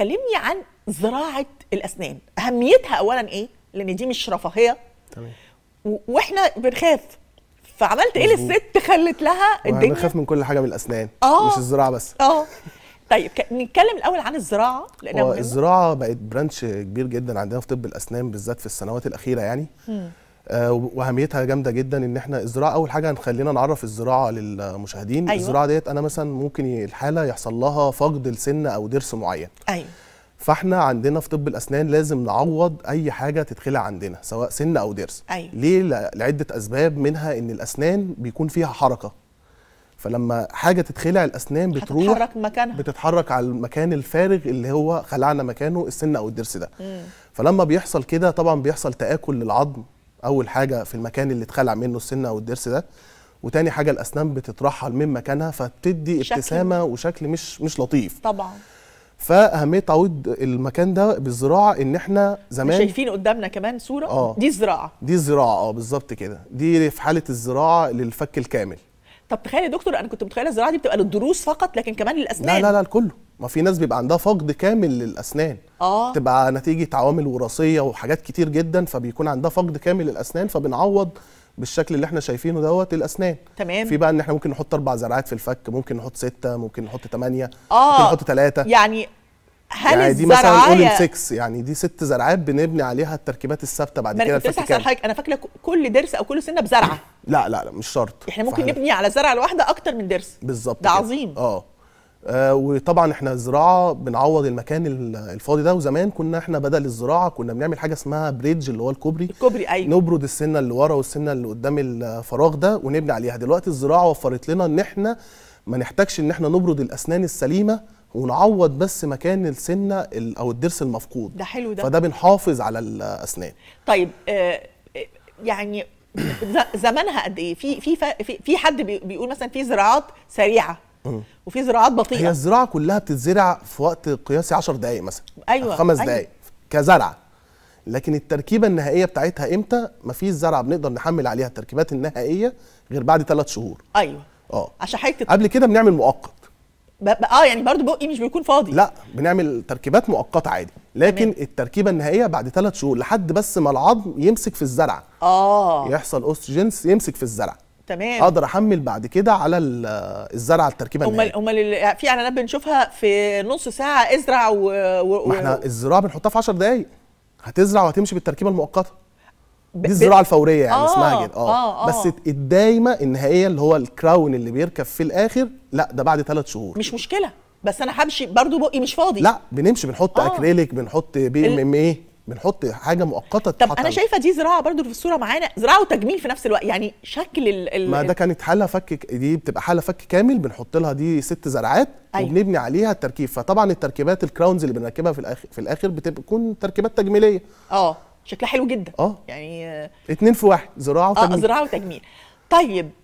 كلمني عن زراعه الاسنان اهميتها اولا ايه لان دي مش رفاهيه تمام واحنا بنخاف فعملت ايه للست خلت لها الدنيا بنخاف من كل حاجه بالاسنان آه. مش الزراعه بس اه طيب نتكلم الاول عن الزراعه لانها الزراعه بقت برانش كبير جدا عندنا في طب الاسنان بالذات في السنوات الاخيره يعني م. آه، واهميتها جامده جدا ان احنا الزراعه اول حاجه هنخلينا نعرف الزراعه للمشاهدين أيوة. الزراعه ديت انا مثلا ممكن الحاله يحصل لها فقد لسن او ضرس معين ايوه فاحنا عندنا في طب الاسنان لازم نعوض اي حاجه تتخلع عندنا سواء سن او ضرس أيوة. ليه لعده اسباب منها ان الاسنان بيكون فيها حركه فلما حاجه تتخلع الاسنان بتروح بتتحرك مكانها بتتحرك على المكان الفارغ اللي هو خلعنا مكانه السن او الضرس ده م. فلما بيحصل كده طبعا بيحصل تاكل للعظم اول حاجه في المكان اللي اتخلع منه السنه او الضرس ده وتاني حاجه الاسنان بتترحل من مكانها فبتدي شكل. ابتسامه وشكل مش مش لطيف طبعا فاهميه تعويض المكان ده بالزراعه ان احنا زمان شايفين قدامنا كمان صوره آه. دي الزراعه دي الزراعه اه بالظبط كده دي في حاله الزراعه للفك الكامل طب تخيل يا دكتور انا كنت متخيله الزراعه دي بتبقى للضروس فقط لكن كمان للاسنان لا لا لا لكله ما في ناس بيبقى عندها فقد كامل للاسنان اه تبقى نتيجه عوامل وراثيه وحاجات كتير جدا فبيكون عندها فقد كامل للاسنان فبنعوض بالشكل اللي احنا شايفينه دوت الاسنان تمام في بقى ان احنا ممكن نحط اربع زرعات في الفك ممكن نحط سته ممكن نحط ثمانيه آه ممكن نحط ثلاثه يعني هل يعني دي مثلا اولين 6 يعني دي ست زرعات بنبني عليها التركيبات الثابته بعد كده الفك حضرتك انا فاكره كل ضرس او كل سنه بزرعه لا لا لا مش شرط احنا ممكن فحنا. نبني على زرعه لوحده اكتر من ضرس بالظبط ده كده. عظيم اه آه، وطبعا احنا الزراعه بنعوض المكان الفاضي ده وزمان كنا احنا بدل الزراعه كنا بنعمل حاجه اسمها بريدج اللي هو الكوبري الكوبري ايوه نبرد السنه اللي ورا والسنه اللي قدام الفراغ ده ونبني عليها دلوقتي الزراعه وفرت لنا ان احنا ما نحتاجش ان احنا نبرد الاسنان السليمه ونعوض بس مكان السنه او الضرس المفقود ده حلو ده فده بنحافظ على الاسنان طيب آه, آه، يعني زمانها قد ايه في في في حد بيقول مثلا في زراعات سريعه وفي زراعات بطيئه هي الزراعه كلها بتتزرع في وقت قياسي 10 دقائق مثلا ايوه خمس أيوة. دقائق كزرعه لكن التركيبه النهائيه بتاعتها امتى مفيش زرعه بنقدر نحمل عليها التركيبات النهائيه غير بعد ثلاث شهور ايوه اه عشان حضرتك قبل كده بنعمل مؤقت اه يعني برضو بقي مش بيكون فاضي لا بنعمل تركيبات مؤقته عادي لكن تمام. التركيبه النهائيه بعد ثلاث شهور لحد بس ما العظم يمسك في الزرع اه يحصل اوستجينس يمسك في الزرع تمام اقدر احمل بعد كده على الزرعه التركيبه امال امال في اعلانات بنشوفها في نص ساعه ازرع و, و... ما احنا الزراعه بنحطها في 10 دقائق هتزرع وهتمشي بالتركيبه المؤقته دي الزراعه الفوريه يعني آه اسمها كده آه, آه, آه. بس الدايمه النهائيه اللي هو الكراون اللي بيركب في الاخر لا ده بعد ثلاث شهور مش مشكله بس انا همشي برضو بقي مش فاضي لا بنمشي بنحط آه. اكريليك بنحط بي ام ام ايه بنحط حاجه مؤقته طب انا شايفه دي زراعه برضو في الصوره معانا زراعه وتجميل في نفس الوقت يعني شكل ال ما ده كانت حاله فك دي بتبقى حاله فك كامل بنحط لها دي ست زرعات أيوة. وبنبني عليها التركيب فطبعا التركيبات الكراونز اللي بنركبها في الاخر في الاخر بتكون تركيبات تجميليه اه شكلها حلو جدا اه يعني اتنين في واحد زراعه آه، وتجميل اه زراعه وتجميل طيب